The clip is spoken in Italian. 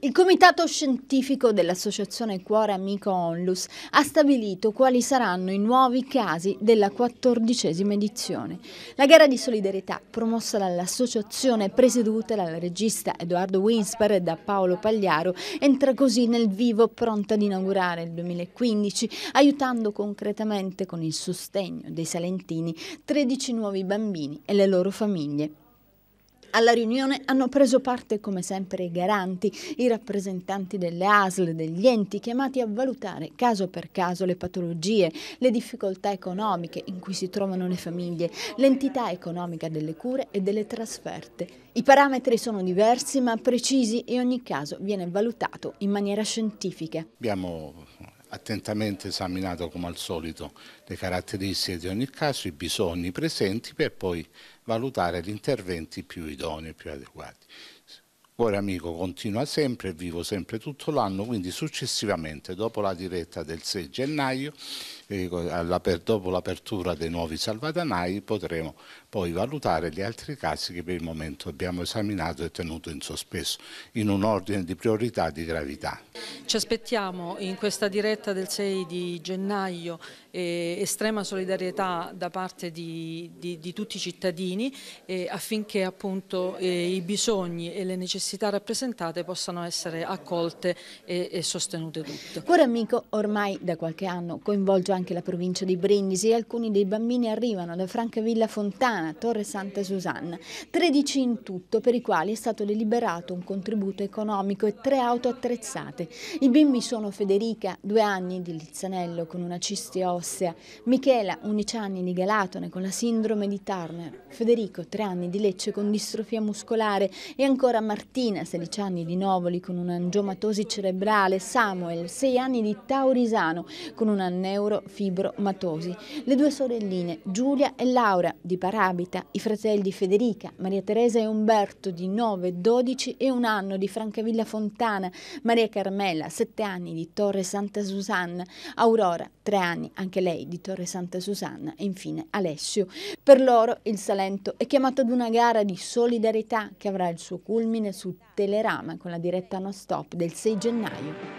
Il comitato scientifico dell'associazione Cuore Amico Onlus ha stabilito quali saranno i nuovi casi della quattordicesima edizione. La gara di solidarietà promossa dall'associazione presieduta dal regista Edoardo Winsper e da Paolo Pagliaro entra così nel vivo pronta ad inaugurare il 2015 aiutando concretamente con il sostegno dei salentini 13 nuovi bambini e le loro famiglie. Alla riunione hanno preso parte come sempre i garanti, i rappresentanti delle ASL, degli enti chiamati a valutare caso per caso le patologie, le difficoltà economiche in cui si trovano le famiglie, l'entità economica delle cure e delle trasferte. I parametri sono diversi ma precisi e ogni caso viene valutato in maniera scientifica. Abbiamo attentamente esaminato come al solito le caratteristiche di ogni caso, i bisogni presenti per poi valutare gli interventi più idonei più adeguati. Cuore Amico continua sempre, vivo sempre tutto l'anno, quindi successivamente, dopo la diretta del 6 gennaio, eh, dopo l'apertura dei nuovi salvadanai, potremo poi valutare gli altri casi che per il momento abbiamo esaminato e tenuto in sospeso, in un ordine di priorità di gravità. Ci aspettiamo in questa diretta del 6 di gennaio eh, estrema solidarietà da parte di, di, di tutti i cittadini eh, affinché appunto eh, i bisogni e le necessità necessità rappresentate possano essere accolte e, e sostenute tutte. Cuore Amico ormai da qualche anno coinvolge anche la provincia di Brindisi e alcuni dei bambini arrivano da Francavilla Fontana, Torre Santa Susanna, 13 in tutto per i quali è stato deliberato un contributo economico e tre auto attrezzate. I bimbi sono Federica, due anni di Lizzanello con una cisti ossea, Michela, 11 anni di Galatone con la sindrome di Turner, Federico, tre anni di Lecce con distrofia muscolare e ancora Martina Martina, 16 anni di Novoli con un'angiomatosi cerebrale, Samuel, 6 anni di Taurisano con una neurofibromatosi, le due sorelline Giulia e Laura di Parabita, i fratelli Federica, Maria Teresa e Umberto di 9, 12 e un anno di Francavilla Fontana, Maria Carmela, 7 anni di Torre Santa Susanna, Aurora, 3 anni anche lei di Torre Santa Susanna e infine Alessio. Per loro il Salento è chiamato ad una gara di solidarietà che avrà il suo culmine su su Telerama con la diretta non stop del 6 gennaio.